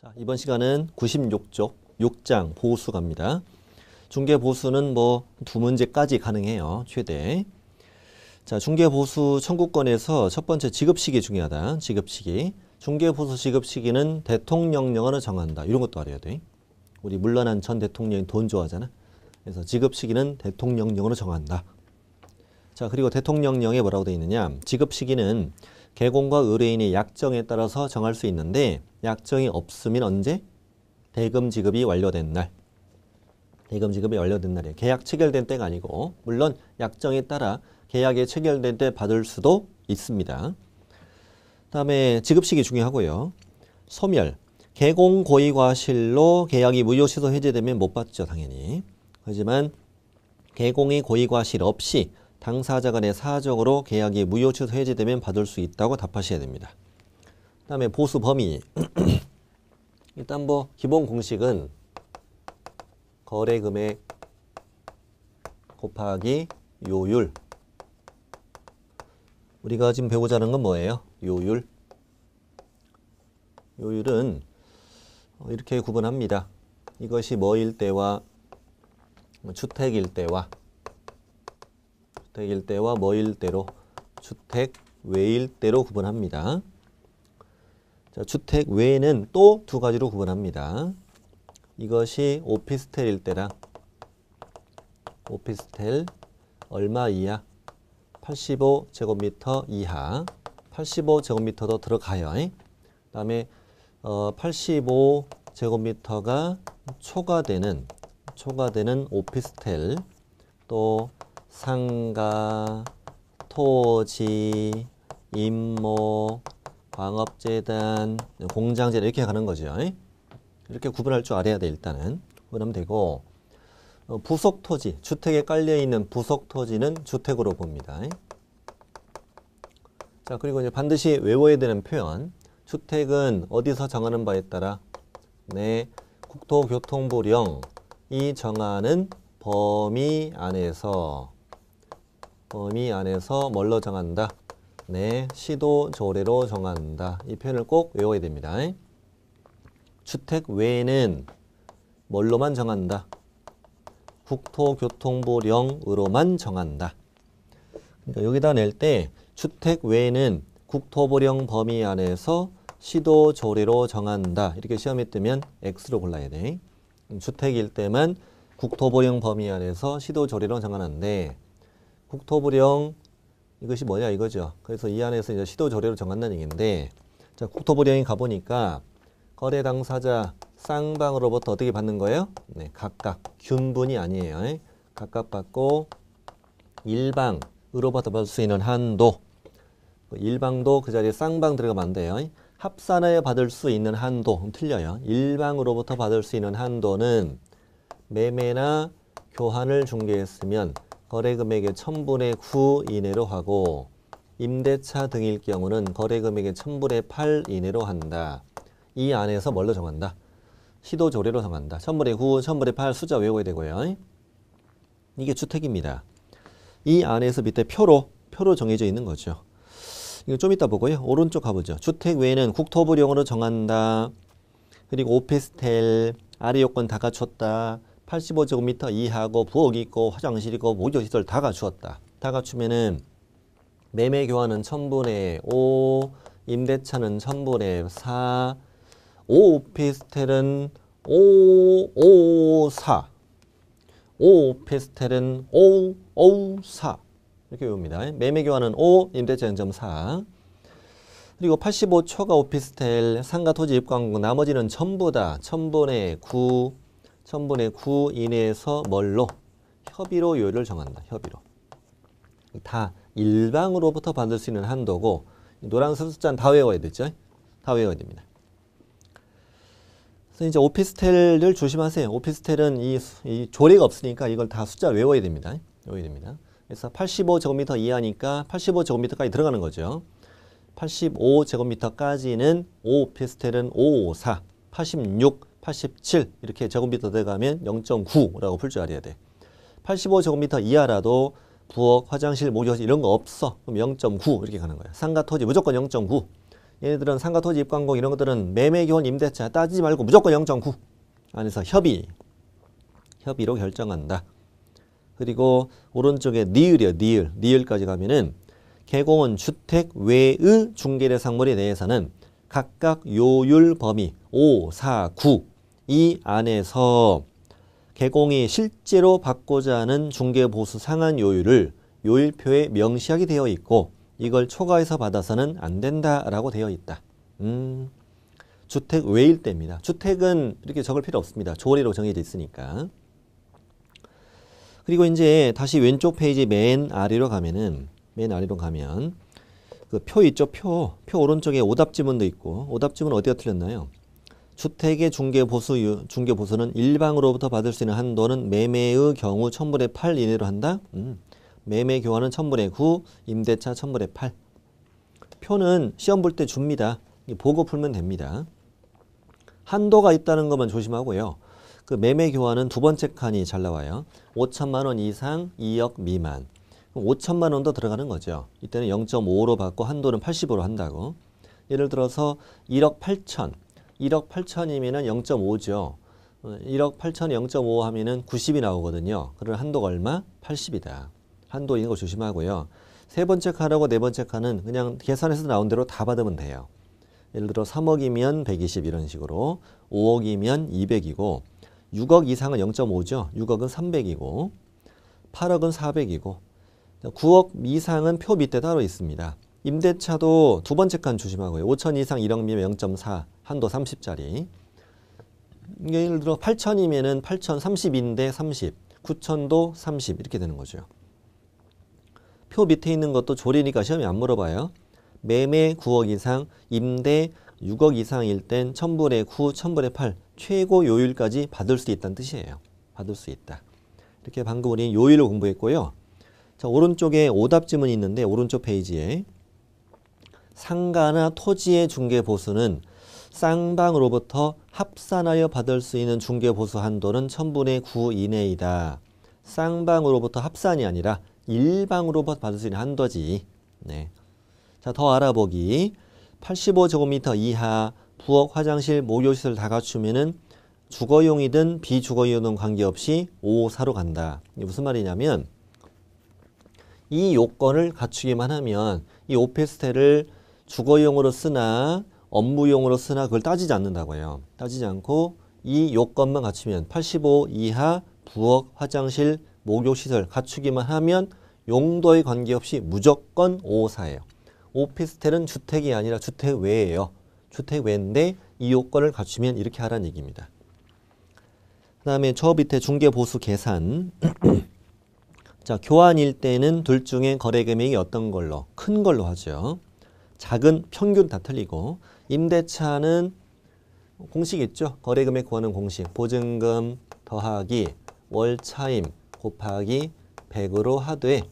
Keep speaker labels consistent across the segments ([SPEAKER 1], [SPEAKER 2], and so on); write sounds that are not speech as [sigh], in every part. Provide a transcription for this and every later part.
[SPEAKER 1] 자, 이번 시간은 96쪽 6장 보수 갑니다. 중개 보수는 뭐 두 문제까지 가능해요. 최대. 자, 중개 보수 청구권에서 첫 번째 지급 시기 중요하다. 지급 시기. 중개 보수 지급 시기는 대통령령으로 정한다. 이런 것도 알아야 돼. 우리 물러난 전 대통령이 돈 좋아하잖아. 그래서 지급 시기는 대통령령으로 정한다. 자, 그리고 대통령령에 뭐라고 되어 있느냐? 지급 시기는 개공과 의뢰인의 약정에 따라서 정할 수 있는데 약정이 없으면 언제? 대금 지급이 완료된 날. 대금 지급이 완료된 날에 계약 체결된 때가 아니고 물론 약정에 따라 계약에 체결된 때 받을 수도 있습니다. 다음에 지급식이 중요하고요. 소멸. 개공 고의 과실로 계약이 무효 취소 해제되면 못 받죠 당연히. 하지만 개공의 고의 과실 없이 당사자 간의 사적으로 계약이 무효 취소 해지되면 받을 수 있다고 답하셔야 됩니다. 그 다음에 보수 범위. [clears throat] 일단 뭐 기본 공식은 거래 금액 곱하기 요율. 우리가 지금 배우자는 건 뭐예요? 요율. 요율은 이렇게 구분합니다. 이것이 뭐일 때와 뭐 주택일 때와 주택일 때와 뭐일 대로 주택 외일 대로 구분합니다. 자, 주택 외에는 또 두 가지로 구분합니다. 이것이 오피스텔일 때랑 오피스텔 얼마 이하? 85제곱미터 이하 85제곱미터 더 들어가요. 그 다음에 어, 85제곱미터가 초과되는 초과되는 오피스텔 또 상가, 토지, 임목, 광업재단, 공장재단 이렇게 가는 거죠. 이렇게 구분할 줄 알아야 돼 일단은. 그러면 되고 어, 부속토지, 주택에 깔려있는 부속토지는 주택으로 봅니다. 자 그리고 이제 반드시 외워야 되는 표현 주택은 어디서 정하는 바에 따라 내 네, 국토교통부령이 정하는 범위 안에서 범위 안에서 뭘로 정한다? 네, 시도 조례로 정한다. 이 표현을 꼭 외워야 됩니다. 주택 외에는 뭘로만 정한다? 국토교통부령으로만 정한다. 그러니까 여기다 낼 때 주택 외에는 국토부령 범위 안에서 시도 조례로 정한다. 이렇게 시험에 뜨면 X로 골라야 돼. 주택일 때만 국토보령 범위 안에서 시도 조례로 정하는데 국토부령 이것이 뭐냐 이거죠. 그래서 이 안에서 이제 시도 조례로 정한다는 얘기인데 자 국토부령이 가보니까 거래 당사자 쌍방으로부터 어떻게 받는 거예요? 네, 각각 균분이 아니에요. 에? 예? 각각 받고 일방으로부터 받을 수 있는 한도 그 일방도 그 자리에 쌍방 들어가면 안 돼요. 예? 합산하여 받을 수 있는 한도 틀려요. 일방으로부터 받을 수 있는 한도는 매매나 교환을 중개했으면 거래 금액의 1000분의 9 이내로 하고 임대차 등일 경우는 거래 금액의 1000분의 8 이내로 한다. 이 안에서 뭘로 정한다? 시도 조례로 정한다. 1000분의 9, 1000분의 8 숫자 외워야 되고요. 이게 주택입니다. 이 안에서 밑에 표로 표로 정해져 있는 거죠. 이거 좀 이따 보고요. 오른쪽 가보죠. 주택 외에는 국토부령으로 정한다. 그리고 오피스텔, 아래 요건 다 갖췄다. 85제곱미터 이하고 부엌이 있고 화장실 있고 목욕시설 다 갖추었다. 다 갖추면은 매매 교환은 1000분의 5, 임대차는 1000분의 4, 5 오피스텔은 5, 5, 4. 5 오피스텔은 5, 5, 4. 이렇게 외웁니다. 매매 교환은 5, 임대차 0.4. 그리고 85초가 오피스텔, 상가 토지 입구항 나머지는 전부 다 1000분의 9, 3분의 9 이내에서 뭘로? 협의로 요율을 정한다. 협의로. 다 일방으로부터 받을 수 있는 한도고 노란 숫자는 다 외워야 되죠. 다 외워야 됩니다. 그래서 이제 오피스텔을 조심하세요. 오피스텔은 이, 이 조례가 없으니까 이걸 다 숫자 외워야 됩니다. 외워야 됩니다. 그래서 85제곱미터 이하니까 85제곱미터까지 들어가는 거죠. 85제곱미터까지는 5 오피스텔은 554, 86 87 이렇게 제곱미터 돼가면 0.9라고 풀 줄 알아야 돼. 85제곱미터 이하라도 부엌, 화장실, 목욕실 이런 거 없어. 그럼 0.9 이렇게 가는 거야. 상가 토지 무조건 0.9. 얘네들은 상가 토지 입관공 이런 것들은 매매 기원 임대차 따지지 말고 무조건 0.9 안에서 협의 협의로 결정한다. 그리고 오른쪽에 니을이요. 니을. 니을까지 가면은 개공은 주택 외의 중개대상물에 대해서는 각각 요율 범위 5, 4, 9이 안에서 개공이 실제로 받고자 하는 중개보수 상한 요율을 요일표에 명시하게 되어 있고 이걸 초과해서 받아서는 안 된다라고 되어 있다. 음, 주택 외일 때입니다. 주택은 이렇게 적을 필요 없습니다. 조례로 정해져 있으니까. 그리고 이제 다시 왼쪽 페이지 맨 아래로 가면은 맨 아래로 가면 그 표 있죠 표. 표 오른쪽에 오답지문도 있고 오답지문 어디가 틀렸나요? 주택의 중개보수 중개보수는 일방으로부터 받을 수 있는 한도는 매매의 경우 1000분의 8 이내로 한다. 음. 매매 교환은 1000분의 9, 임대차 1000분의 8. 표는 시험 볼 때 줍니다. 보고 풀면 됩니다. 한도가 있다는 것만 조심하고요. 그 매매 교환은 두 번째 칸이 잘 나와요. 5천만 원 이상 2억 미만. 5천만 원도 들어가는 거죠. 이때는 0.5로 받고 한도는 80으로 한다고. 예를 들어서 1억 8천. 1억 8천이면 0.5죠. 1억 8천 0.5하면 90이 나오거든요. 그럼 한도가 얼마? 80이다. 한도 이거 조심하고요. 세 번째 칸하고 네 번째 칸은 그냥 계산해서 나온 대로 다 받으면 돼요. 예를 들어 3억이면 120 이런 식으로 5억이면 200이고 6억 이상은 0.5죠. 6억은 300이고 8억은 400이고 9억 이상은 표 밑에 따로 있습니다. 임대차도 두 번째 칸 조심하고요. 5천 이상 1억 미면 0.4 한도 30짜리. 예를 들어 8천이면 8,030인데 30, 9천도 30 이렇게 되는 거죠. 표 밑에 있는 것도 조리니까 시험이 안 물어봐요. 매매 9억 이상, 임대 6억 이상일 땐 1000분의 9, 1000분의 8 최고 요율까지 받을 수 있다는 뜻이에요. 받을 수 있다. 이렇게 방금 우리 요율을 공부했고요. 자, 오른쪽에 오답 지문이 있는데 오른쪽 페이지에 상가나 토지의 중개 보수는 쌍방으로부터 합산하여 받을 수 있는 중개보수 한도는 1000분의 9 이내이다. 쌍방으로부터 합산이 아니라 일방으로부터 받을 수 있는 한도지. 네. 자, 더 알아보기. 85제곱미터 이하 부엌, 화장실, 목욕시설 다 갖추면은 주거용이든 비주거용이든 관계없이 5, 4로 간다. 이게 무슨 말이냐면 이 요건을 갖추기만 하면 이 오피스텔을 주거용으로 쓰나 업무용으로 쓰나 그걸 따지지 않는다고 해요. 따지지 않고 이 요건만 갖추면 85 이하 부엌, 화장실, 목욕시설 갖추기만 하면 용도에 관계없이 무조건 554예요. 오피스텔은 주택이 아니라 주택 외예요. 주택 외인데 이 요건을 갖추면 이렇게 하라는 얘기입니다. 그 다음에 저 밑에 중개보수 계산 [clears throat] 자 교환일 때는 둘 중에 거래금액이 어떤 걸로? 큰 걸로 하죠. 작은 평균 다 틀리고 임대차는 공식 있죠. 거래금액 구하는 공식. 보증금 더하기 월차임 곱하기 100으로 하되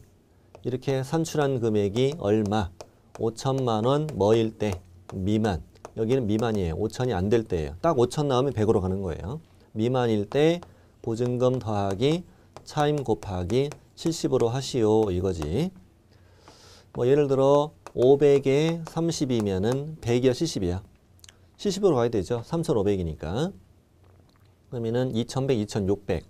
[SPEAKER 1] 이렇게 산출한 금액이 얼마? 5천만 원 뭐일 때? 미만. 여기는 미만이에요. 5천이 안 될 때예요. 딱 5천 나오면 100으로 가는 거예요. 미만일 때 보증금 더하기 차임 곱하기 70으로 하시오 이거지. 뭐 예를 들어 500에 30이면은 100이야 70이야. 70으로 가야 되죠. 3,500이니까. 그러면은 2,100, 2,600.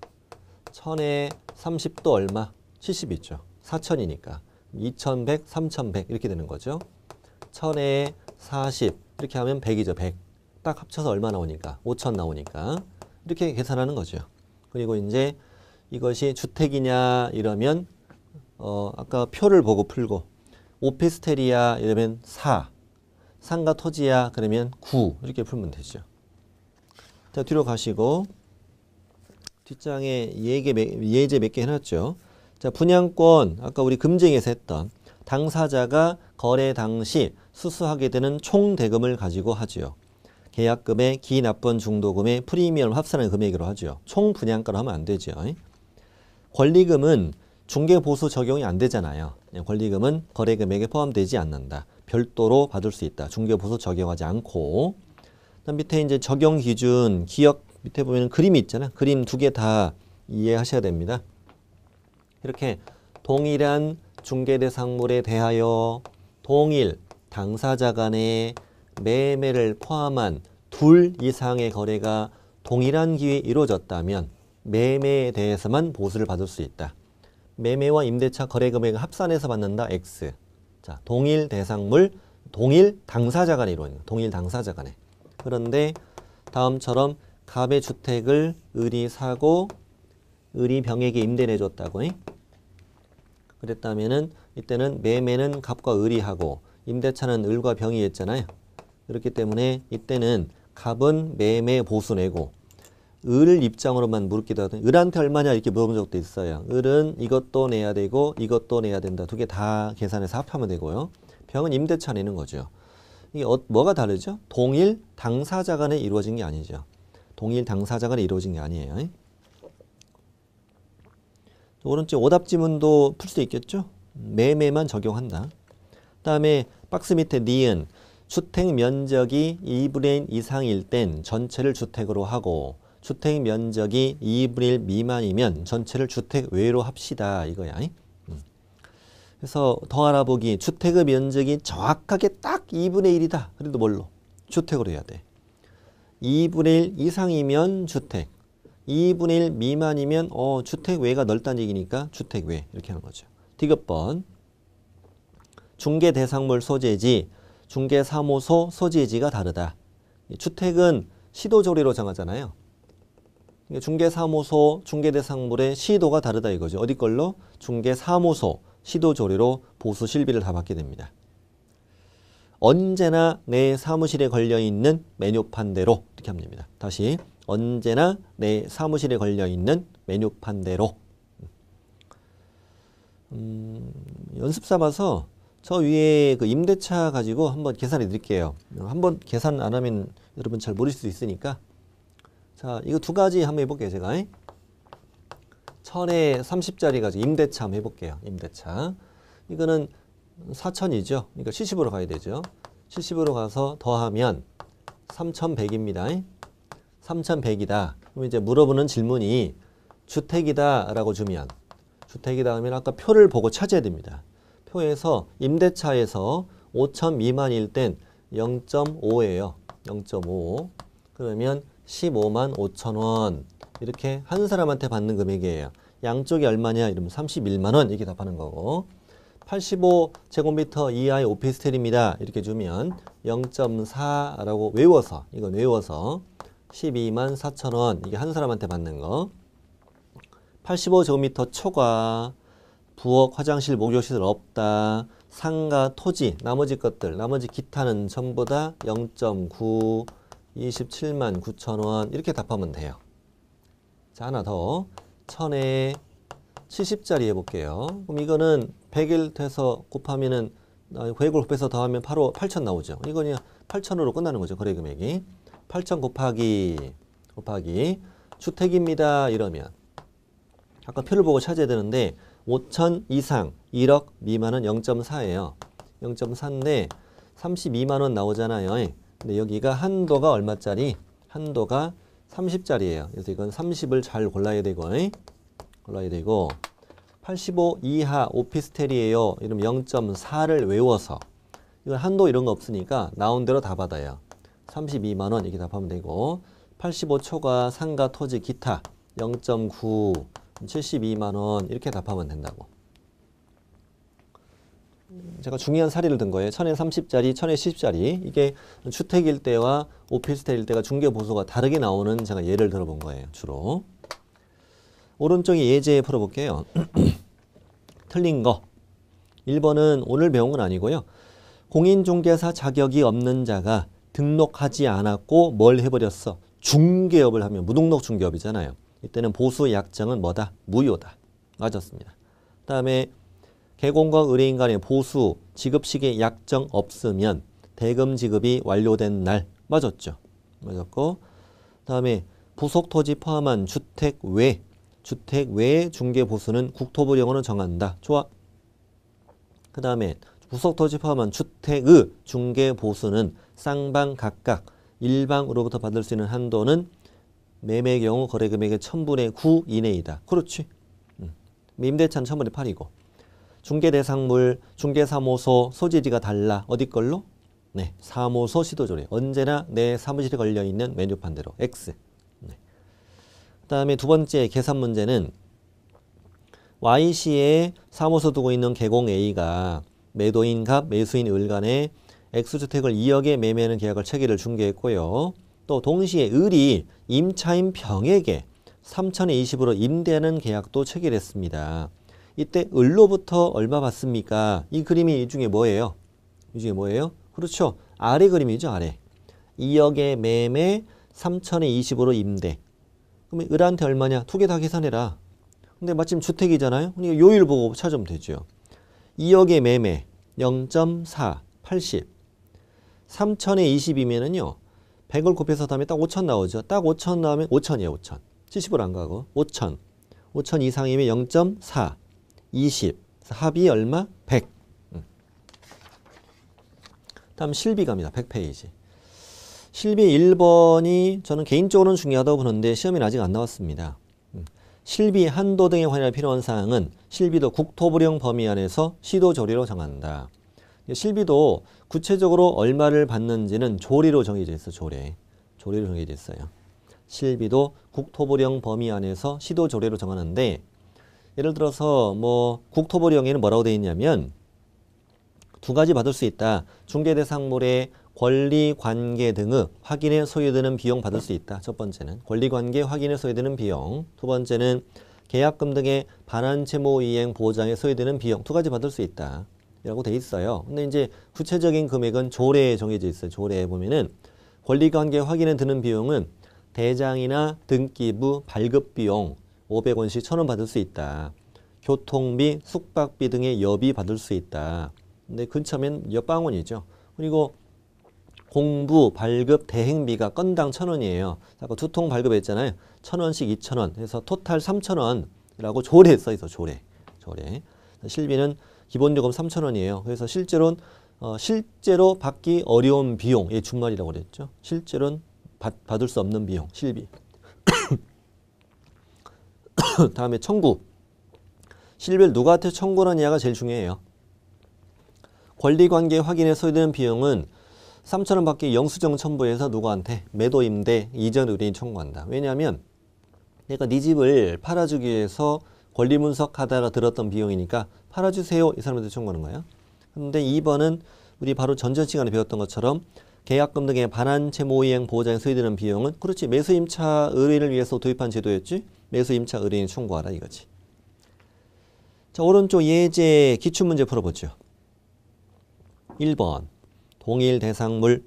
[SPEAKER 1] 1,000에 30도 얼마? 70이죠. 4,000이니까. 2,100, 3,100 이렇게 되는 거죠. 1,000에 40 이렇게 하면 100이죠. 100. 딱 합쳐서 얼마 나오니까? 5,000 나오니까. 이렇게 계산하는 거죠. 그리고 이제 이것이 주택이냐 이러면 어, 아까 표를 보고 풀고 오피스테리아 이러면 4 상가 토지야 그러면 9 이렇게 풀면 되죠. 자 뒤로 가시고 뒷장에 예제, 예제 몇 개 해놨죠. 자 분양권 아까 우리 금쟁에서 했던 당사자가 거래 당시 수수하게 되는 총 대금을 가지고 하지요. 계약금의 기납분 중도금의 프리미엄 합산한 금액으로 하죠. 총 분양가로 하면 안 되죠. 권리금은 중개보수 적용이 안 되잖아요. 예, 권리금은 거래금액에 포함되지 않는다. 별도로 받을 수 있다. 중개보수 적용하지 않고 그다음 밑에 이제 적용 기준 기억 밑에 보면 그림이 있잖아. 그림 두 개 다 이해하셔야 됩니다. 이렇게 동일한 중개 대상물에 대하여 동일 당사자 간의 매매를 포함한 둘 이상의 거래가 동일한 기회에 이루어졌다면 매매에 대해서만 보수를 받을 수 있다. 매매와 임대차 거래 금액을 합산해서 받는다 X. 자, 동일 대상물, 동일 당사자 간의 이론이에요. 동일 당사자 간에. 그런데 다음처럼 갑의 주택을 을이 사고 을이 병에게 임대를 줬다고 그랬다면은 이때는 매매는 갑과 을이 하고 임대차는 을과 병이 했잖아요. 그렇기 때문에 이때는 갑은 매매 보수 내고 을 입장으로만 물기도 하던 을한테 얼마냐 이렇게 물어본 적도 있어요. 을은 이것도 내야 되고 이것도 내야 된다. 두 개 다 계산해서 합하면 되고요. 병은 임대차 내는 거죠. 이게 어, 뭐가 다르죠? 동일 당사자 간에 이루어진 게 아니죠. 동일 당사자 간에 이루어진 게 아니에요. 오른쪽 오답 지문도 풀 수 있겠죠? 매매만 적용한다. 다음에 박스 밑에 니은 주택 면적이 2분의 1 이상일 땐 전체를 주택으로 하고 주택 면적이 2분의 1 미만이면 전체를 주택 외로 합시다 이거야. 그래서 더 알아보기 주택의 면적이 정확하게 딱 2분의 1이다. 그래도 뭘로? 주택으로 해야 돼. 2분의 1 이상이면 주택 2분의 1 미만이면 어 주택 외가 넓다는 얘기니까 주택 외 이렇게 하는 거죠. 디귿번 중개 대상물 소재지 중개 사무소 소재지가 다르다. 주택은 시도조리로 정하잖아요. 그러니까 중개사무소, 중개대상물의 시도가 다르다 이거죠. 어디 걸로? 중개사무소, 시도조례로 보수 실비를 다 받게 됩니다. 언제나 내 사무실에 걸려있는 메뉴판대로 이렇게 하니다 다시 언제나 내 사무실에 걸려있는 메뉴판대로 음, 연습 삼아서 저 위에 그 임대차 가지고 한번 계산해 드릴게요. 한번 계산 안 하면 여러분 잘 모를 수도 있으니까 자, 이거 두 가지 한번 해볼게요, 제가. 천에 30짜리 가지고 임대차 한번 해볼게요. 임대차. 이거는 4천이죠. 그러니까 70으로 가야 되죠. 70으로 가서 더하면 3,100입니다. 3,100이다. 그럼 이제 물어보는 질문이 주택이다 라고 주면 주택이다 하면 아까 표를 보고 찾아야 됩니다. 표에서 임대차에서 5천 미만일 땐 0.5예요. 0.5. 그러면 15만 5천 원 이렇게 한 사람한테 받는 금액이에요. 양쪽이 얼마냐 이러면 31만 원 이렇게 답하는 거고 85제곱미터 이하의 오피스텔입니다. 이렇게 주면 0.4라고 외워서 이건 외워서 12만 4천 원 이게 한 사람한테 받는 거 85제곱미터 초과 부엌, 화장실, 목욕시설 없다 상가, 토지, 나머지 것들, 나머지 기타는 전부 다0.9 27만 9천 원 이렇게 답하면 돼요. 자 하나 더 1000에 70짜리 해볼게요. 그럼 이거는 100일 돼서 곱하면은 회액을 아, 곱해서 더하면 바로 8천 나오죠. 이거는 8 0 0 0으로 끝나는 거죠. 거래 금액이. 8 0 0 0 곱하기 곱하기 주택입니다. 이러면 아까 표를 보고 찾아야 되는데 5 0 0 0 이상 1억 미만은 0.4예요. 0.4인데 32만 원 나오잖아요. 근데 여기가 한도가 얼마짜리? 한도가 30짜리예요. 그래서 이건 30을 잘 골라야 되고 골라야 되고 85 이하 오피스텔이에요. 이름 0.4를 외워서 이건 한도 이런 거 없으니까 나온 대로 다 받아요. 32만 원 이렇게 답하면 되고 85 초과 상가 토지 기타 0.9 72만 원 이렇게 답하면 된다고. 제가 중요한 사례를 든 거예요. 천에 삼십짜리 천에 십짜리 이게 주택일 때와 오피스텔일 때가 중개보수가 다르게 나오는 제가 예를 들어본 거예요. 주로. 오른쪽이 예제 풀어볼게요. [clears throat] 틀린 거. 1번은 오늘 배운 건 아니고요. 공인중개사 자격이 없는 자가 등록하지 않았고 뭘 해버렸어? 중개업을 하면 무등록 중개업이잖아요. 이때는 보수 약정은 뭐다? 무효다. 맞았습니다. 그 다음에 개공과 의뢰인 간의 보수 지급식의 약정 없으면 대금 지급이 완료된 날 맞았죠. 맞았고 다음에 부속 토지 포함한 주택 외 주택 외 중개 보수는 국토부령으로 정한다. 좋아. 그 다음에 부속 토지 포함한 주택의 중개 보수는 쌍방 각각 일방으로부터 받을 수 있는 한도는 매매 경우 거래금액의 천분의구 이내이다. 그렇지. 음. 임대차는 천분의 8이고. 중개 대상물, 중개 사무소 소재지가 달라. 어디 걸로? 네, 사무소 시도조례. 언제나 내 사무실에 걸려 있는 메뉴판대로 X. 네. 그다음에 두 번째 계산 문제는 Y씨의 사무소 두고 있는 개공 A가 매도인 갑, 매수인 을 간에 X주택을 2억에 매매하는 계약을 체결을 중개했고요. 또 동시에 을이 임차인 병에게 3,020으로 임대하는 계약도 체결했습니다. 이때 을로부터 얼마 받습니까? 이 그림이 이 중에 뭐예요? 이 중에 뭐예요? 그렇죠. 아래 그림이죠. 아래. 2억의 매매 3천에 20으로 임대. 그러면 을한테 얼마냐? 두 개 다 계산해라. 근데 마침 주택이잖아요. 그러니까 요일 보고 찾으면 되죠. 2억의 매매 0.4 80 3천에 20이면은요. 100을 곱해서 다음에 딱 5천 나오죠. 딱 5천 나오면 5천이에요. 5천. 70을 안 가고 5천. 5천 이상이면 0.4 20. 합이 얼마? 100. 음. 다음 실비 갑니다. 100페이지. 실비 1번이 저는 개인적으로는 중요하다고 보는데 시험이 아직 안 나왔습니다. 음. 실비 한도 등에관율에 필요한 사항은 실비도 국토부령 범위 안에서 시도 조리로 정한다. 실비도 구체적으로 얼마를 받는지는 조리로 정해져 있어 조례. 조리로 정해져 있어요. 실비도 국토부령 범위 안에서 시도 조례로 정하는데 예를 들어서 뭐 국토보령에는 뭐라고 되어 있냐면 두 가지 받을 수 있다. 중개 대상물의 권리 관계 등의 확인에 소요되는 비용 받을 수 있다. 첫 번째는 권리 관계 확인에 소요되는 비용. 두 번째는 계약금 등의 반환 채무 이행 보장에 소요되는 비용 두 가지 받을 수 있다. 라고 돼 있어요. 근데 이제 구체적인 금액은 조례에 정해져 있어요. 조례에 보면은 권리관계 확인에 드는 비용은 대장이나 등기부 발급 비용, 500원씩 천원 받을 수 있다. 교통비, 숙박비 등의 여비 받을 수 있다. 근데 근처면 옆방원이죠. 그리고 공부, 발급, 대행비가 건당 천원이에요 아까 두 통 발급했잖아요. 천원씩 이천 원 해서 토탈 삼천 원이라고 조례 에 써있어, 조례. 조례. 실비는 기본요금 삼천 원이에요 그래서 실제로는 어, 실제로 받기 어려운 비용, 의 준말이라고 그랬죠. 실제로는 받, 받을 수 없는 비용, 실비. [coughs] 다음에 청구. 실별 누구한테 청구를 하냐가 제일 중요해요. 권리관계 확인에 소요되는 비용은 3천원 밖에 영수증 첨부해서 누구한테 매도 임대 이전 의뢰인 청구한다. 왜냐하면 내가 네 집을 팔아주기 위해서 권리 분석하다가 들었던 비용이니까 팔아주세요 이 사람한테 청구하는 거예요. 그데 2번은 우리 바로 전전 시간에 배웠던 것처럼 계약금 등의 반환 채무 이행 보호자에 소요되는 비용은 그렇지 매수 임차 의뢰인을 위해서 도입한 제도였지 매수 임차 의뢰인 청구하라 이거지. 자 오른쪽 예제 기출 문제 풀어보죠. 1번 동일 대상물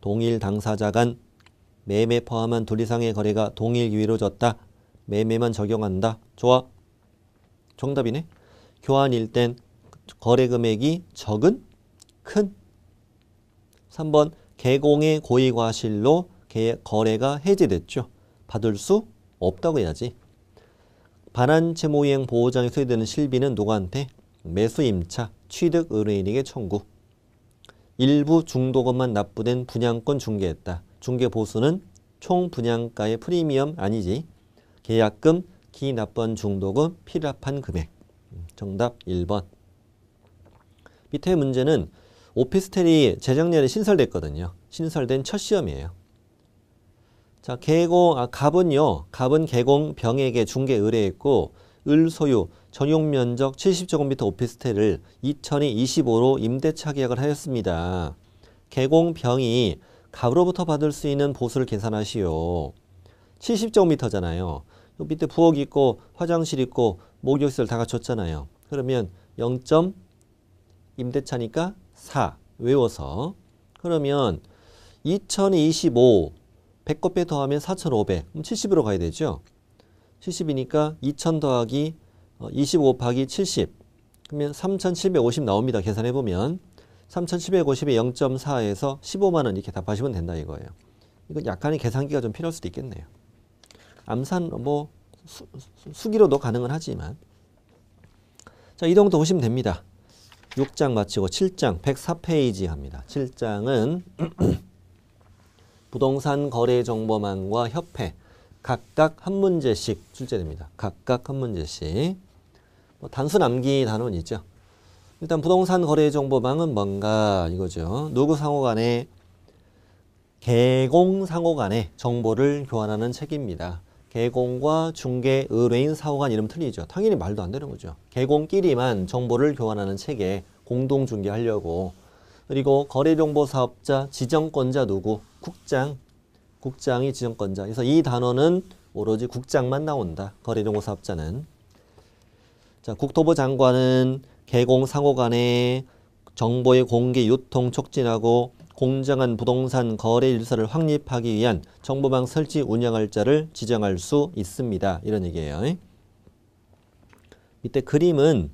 [SPEAKER 1] 동일 당사자 간 매매 포함한 둘 이상의 거래가 동일 유의로졌다. 매매만 적용한다. 좋아. 정답이네. 교환일 땐 거래 금액이 적은 큰 3번 개공의 고의과실로 거래가 해제됐죠. 받을 수 없다고 해야지. 반환 채무이행 보호장에 소요되는 실비는 누구한테? 매수 임차, 취득 의뢰인에게 청구. 일부 중도금만 납부된 분양권 중개했다. 중개 보수는 총 분양가의 프리미엄 아니지. 계약금, 기납번 중도금, 필압한 금액. 음, 정답 1번. 밑에 문제는 오피스텔이 재작년에 신설됐거든요. 신설된 첫 시험이에요. 자, 개공, 아, 갑은요, 갑은 개공 병에게 중개 의뢰했고, 을 소유, 전용 면적 70제곱미터 오피스텔을 2025로 임대차 계약을 하였습니다. 개공 병이 갑으로부터 받을 수 있는 보수를 계산하시오. 70제곱미터잖아요. 요 밑에 부엌 있고, 화장실 있고, 목욕실 다 갖췄잖아요. 그러면 0. 임대차니까 4 외워서 그러면 2025 1 0 0곱배 더하면 4500 그럼 70으로 가야 되죠. 70이니까 2000 더하기 25 어, 곱하기 70 그러면 3750 나옵니다. 계산해 보면 3750에 0.4에서 15만원 이렇게 답하시면 된다 이거예요. 이건 약간의 계산기가 좀 필요할 수도 있겠네요. 암산 뭐 수, 기로도 가능은 하지만 자이 정도 오시면 됩니다. 6장 마치고 7장 104페이지 합니다. 7장은 [clears throat] 부동산 거래 정보망과 협회 각각 한 문제씩 출제됩니다. 각각 한 문제씩. 뭐 단순 암기 단원 있죠. 일단 부동산 거래 정보망은 뭔가 이거죠. 누구 상호 간에 개공 상호 간에 정보를 교환하는 책입니다. 개공과 중개, 의뢰인, 사호간 이름 틀리죠. 당연히 말도 안 되는 거죠. 개공끼리만 정보를 교환하는 체계 공동 중개하려고 그리고 거래정보 사업자, 지정권자 누구? 국장, 국장이 지정권자. 그래서 이 단어는 오로지 국장만 나온다. 거래정보 사업자는. 자, 국토부 장관은 개공 상호 간의 정보의 공개 유통 촉진하고 공정한 부동산 거래 일서를 확립하기 위한 정보망 설치 운영할자를 지정할 수 있습니다. 이런 얘기예요. 밑에 그림은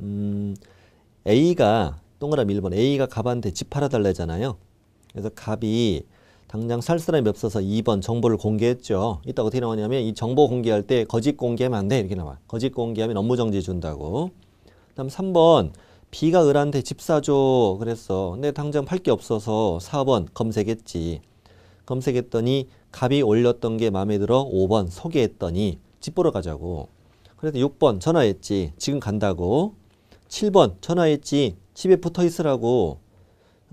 [SPEAKER 1] 음, A가 동그라미 1번 A가 갑한테 집 팔아달라잖아요. 그래서 갑이 당장 살 사람이 없어서 2번 정보를 공개했죠. 이따 어떻게 나오냐면 이 정보 공개할 때 거짓 공개하면 안 돼. 이렇게 나와. 거짓 공개하면 업무 정지 준다고. 다음 3번 비가 을한테 집 사줘 그랬어. 근데 당장 팔 게 없어서 4번 검색했지. 검색했더니 갑이 올렸던 게 마음에 들어 5번 소개했더니 집 보러 가자고. 그래서 6번 전화했지. 지금 간다고. 7번 전화했지. 집에 붙어 있으라고.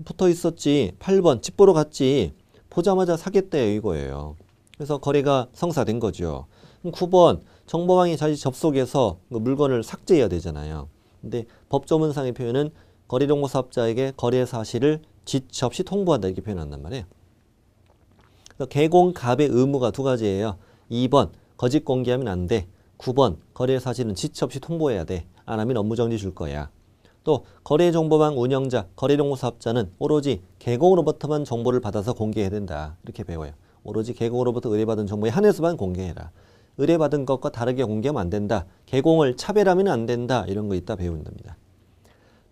[SPEAKER 1] 붙어 있었지. 8번 집 보러 갔지. 보자마자 사겠대 이거예요. 그래서 거래가 성사된 거죠. 9번 정보망이 자시 접속해서 그 물건을 삭제해야 되잖아요. 근데 법조문상의 표현은 거리동거사업자에게 거래 사실을 지체 없이 통보한다 이렇게 표현한단 말이에요. 그러니까 개공갑의 의무가 두 가지예요. 2번 거짓 공개하면 안 돼. 9번 거래 사실은 지체 없이 통보해야 돼. 안 하면 업무정지 줄 거야. 또 거래정보망 운영자, 거래정보사업자는 오로지 개공으로부터만 정보를 받아서 공개해야 된다. 이렇게 배워요. 오로지 개공으로부터 의뢰받은 정보에 한해서만 공개해라. 의뢰받은 것과 다르게 공개하면 안 된다. 개공을 차별하면 안 된다. 이런 거 있다 배운답니다.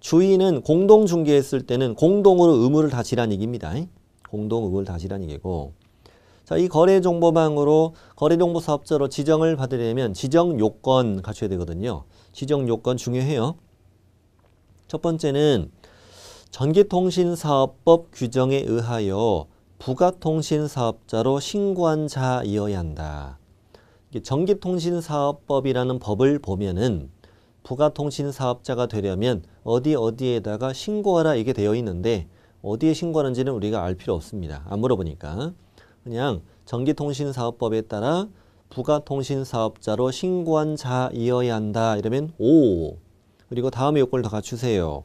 [SPEAKER 1] 주의는 공동 중개했을 때는 공동으로 의무를 다지란 얘기입니다. 공동 의무를 다지란 얘기고 자, 이 거래정보망으로 거래정보사업자로 지정을 받으려면 지정요건 갖춰야 되거든요. 지정요건 중요해요. 첫 번째는 전기통신사업법 규정에 의하여 부가통신사업자로 신고한 자이어야 한다. 전기통신사업법이라는 법을 보면은 부가통신 사업자가 되려면 어디 어디에다가 신고하라 이게 되어 있는데 어디에 신고하는지는 우리가 알 필요 없습니다. 안 물어보니까. 그냥 전기통신사업법에 따라 부가통신사업자로 신고한 자이어야 한다. 이러면 오 그리고 다음의 요건을 더 갖추세요.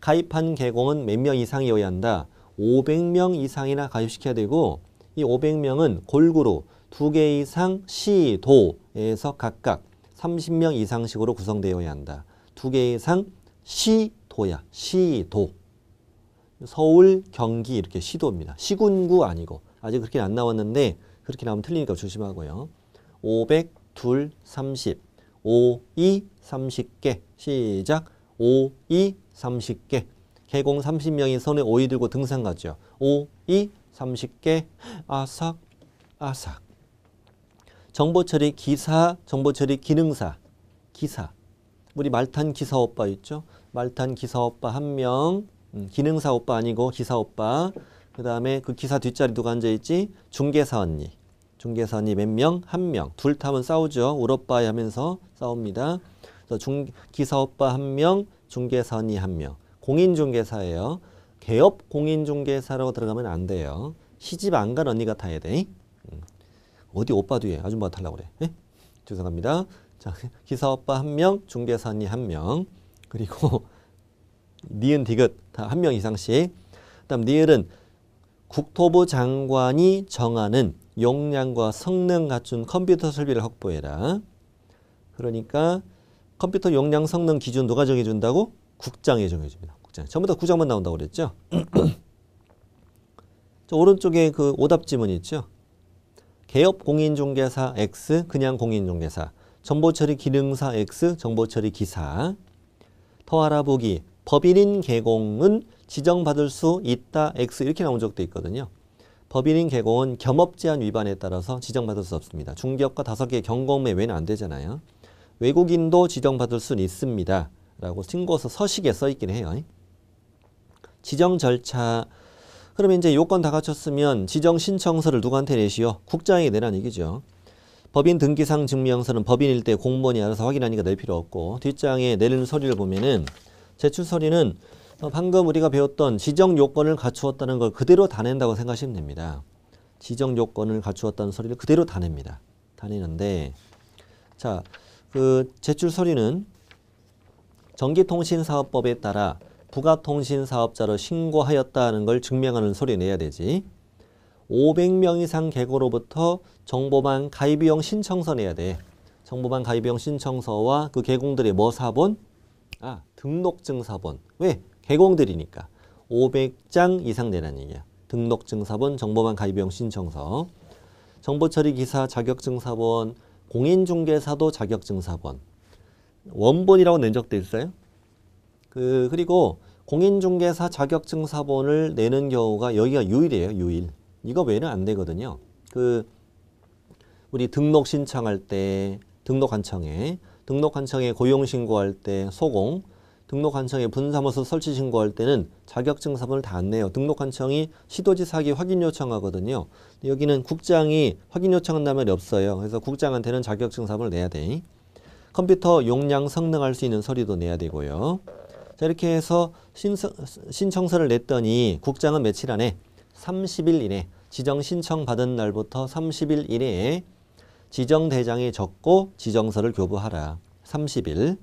[SPEAKER 1] 가입한 개공은 몇 명 이상이어야 한다. 500명 이상이나 가입시켜야 되고 이 500명은 골고루 두 개 이상 시도에서 각각 30명 이상식으로 구성되어야 한다. 두 개 이상 시도야. 시도. 서울, 경기 이렇게 시도입니다. 시군구 아니고 아직 그렇게 안 나왔는데 그렇게 나오면 틀리니까 조심하고요. 500, 2, 30, 5, 2, 30개 시작 5, 2, 30개 개공 30명이 손에 오이 들고 등산 갔죠. 5, 2, 30개 아삭 아삭 정보처리 기사, 정보처리 기능사, 기사. 우리 말탄 기사 오빠 있죠? 말탄 기사 오빠 한 명, 음, 기능사 오빠 아니고 기사 오빠. 그 다음에 그 기사 뒷자리 누가 앉아있지? 중개사 언니. 중개사 언니 몇 명? 한 명. 둘 타면 싸우죠. 울오빠이 하면서 싸웁니다. 그래서 중, 기사 오빠 한 명, 중개사 언니 한 명. 공인중개사예요. 개업 공인중개사라고 들어가면 안 돼요. 시집 안 간 언니가 타야 돼. 음. 어디 오빠 뒤에 아줌마 탈라고 그래. 예? 죄송합니다. 자, [laughs] 기사 오빠 한 명, 중개사 니한 명, 그리고 [laughs] 니은 디귿 다 한 명 이상씩. 그다음 니을은 국토부 장관이 정하는 용량과 성능 갖춘 컴퓨터 설비를 확보해라. 그러니까 컴퓨터 용량 성능 기준 누가 정해준다고? 국장이 정해줍니다. 국장. 전부 다 국장만 나온다고 그랬죠? [clears throat] 저 오른쪽에 그 오답 지문 있죠? 개업 공인중개사 X 그냥 공인중개사 정보처리 기능사 X 정보처리 기사 더 알아보기 법인인 개공은 지정받을 수 있다 X 이렇게 나온 적도 있거든요. 법인인 개공은 겸업 제한 위반에 따라서 지정받을 수 없습니다. 중개업과 다섯 개 경공매 외에는 안 되잖아요. 외국인도 지정받을 수는 있습니다. 라고 신고서 서식에 써있긴 해요. 지정 절차 그러면 이제 요건 다 갖췄으면 지정 신청서를 누구한테 내시오? 국장에게 내란 얘기죠. 법인 등기상 증명서는 법인일 때 공무원이 알아서 확인하니까 낼 필요 없고 뒷장에 내리는 서류를 보면은 제출 서류는 방금 우리가 배웠던 지정 요건을 갖추었다는 걸 그대로 다 낸다고 생각하시면 됩니다. 지정 요건을 갖추었다는 서류를 그대로 다 냅니다. 다 내는데 자, 그 제출 서류는 전기통신사업법에 따라 부가통신 사업자로 신고하였다는 걸 증명하는 소리 내야 되지. 500명 이상 개고로부터 정보망 가입비용 신청서 내야 돼. 정보망 가입비용 신청서와 그 개공들의 뭐 사본? 아, 등록증 사본. 왜? 개공들이니까. 500장 이상 내란 얘기야. 등록증 사본, 정보망 가입비용 신청서. 정보처리 기사 자격증 사본, 공인중개사도 자격증 사본. 원본이라고 낸 적도 있어요? 그 그리고 공인중개사 자격증 사본을 내는 경우가 여기가 유일이에요. 유일. 이거 외에는 안 되거든요. 그 우리 등록 신청할 때 등록 한청에 등록 한청에 고용 신고할 때 소공 등록 한청에 분사무소 설치 신고할 때는 자격증 사본을 다 안 내요. 등록 한청이 시도지 사기 확인 요청하거든요. 여기는 국장이 확인 요청한다면 없어요. 그래서 국장한테는 자격증 사본을 내야 돼. 컴퓨터 용량 성능할 수 있는 서류도 내야 되고요. 자 이렇게 해서 신청, 신청서를 냈더니 국장은 며칠 안에 30일 이내 지정 신청 받은 날부터 30일 이내에 지정대장이 적고 지정서를 교부하라. 30일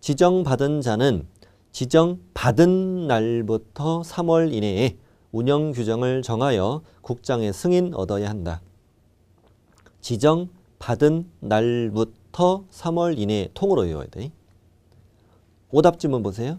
[SPEAKER 1] 지정받은 자는 지정받은 날부터 3월 이내에 운영 규정을 정하여 국장의 승인 얻어야 한다. 지정받은 날부터 3월 이내 통으로 외워야 돼. 오답 지문 보세요.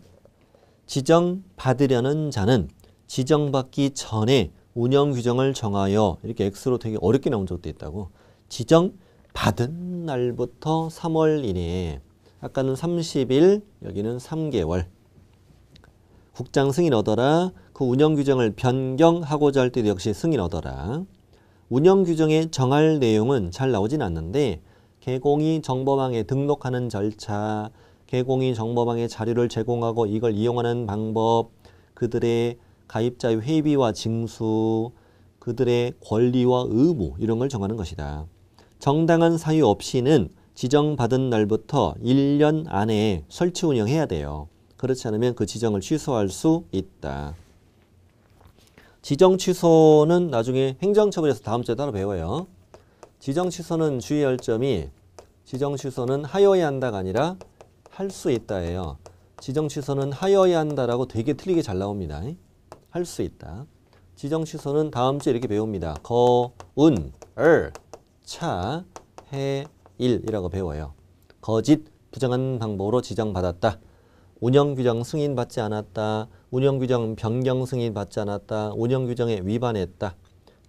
[SPEAKER 1] 지정받으려는 자는 지정받기 전에 운영 규정을 정하여 이렇게 X로 되게 어렵게 나온 적도 있다고. 지정받은 날부터 3월 이내에 아까는 30일, 여기는 3개월. 국장 승인 얻어라. 그 운영 규정을 변경하고자 할 때도 역시 승인 얻어라. 운영 규정에 정할 내용은 잘 나오진 않는데 개공이 정보망에 등록하는 절차, 개공이 정보방에 자료를 제공하고 이걸 이용하는 방법, 그들의 가입자의 회비와 징수, 그들의 권리와 의무 이런 걸 정하는 것이다. 정당한 사유 없이는 지정받은 날부터 1년 안에 설치 운영해야 돼요. 그렇지 않으면 그 지정을 취소할 수 있다. 지정 취소는 나중에 행정처분에서 다음 주에 따로 배워요. 지정 취소는 주의할 점이 지정 취소는 하여야 한다가 아니라 할수 있다예요. 지정취소는 하여야 한다라고 되게 틀리게 잘 나옵니다. 할 수 있다. 지정취소는 다음 주에 이렇게 배웁니다. 거, 운, 을, 차, 해, 일이라고 배워요. 거짓, 부정한 방법으로 지정받았다. 운영규정 승인받지 않았다. 운영규정 변경 승인받지 않았다. 운영규정에 위반했다.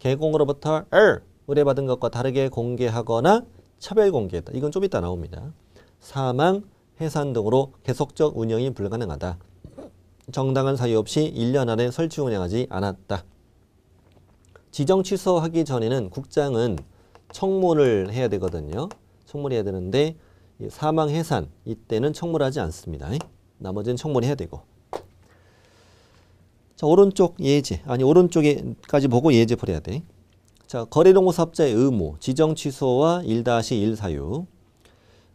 [SPEAKER 1] 개공으로부터 을 의뢰받은 것과 다르게 공개하거나 차별 공개했다. 이건 좀 이따 나옵니다. 사망, 해산 등으로 계속적 운영이 불가능하다. 정당한 사유 없이 1년 안에 설치 운영하지 않았다. 지정 취소하기 전에는 국장은 청문을 해야 되거든요. 청문을 해야 되는데 사망 해산 이때는 청문하지 않습니다. 나머지는 청문해야 되고. 자 오른쪽 예제 아니 오른쪽에까지 보고 예제 풀어야 돼. 자 거래동호사업자의 의무 지정 취소와 1-1 사유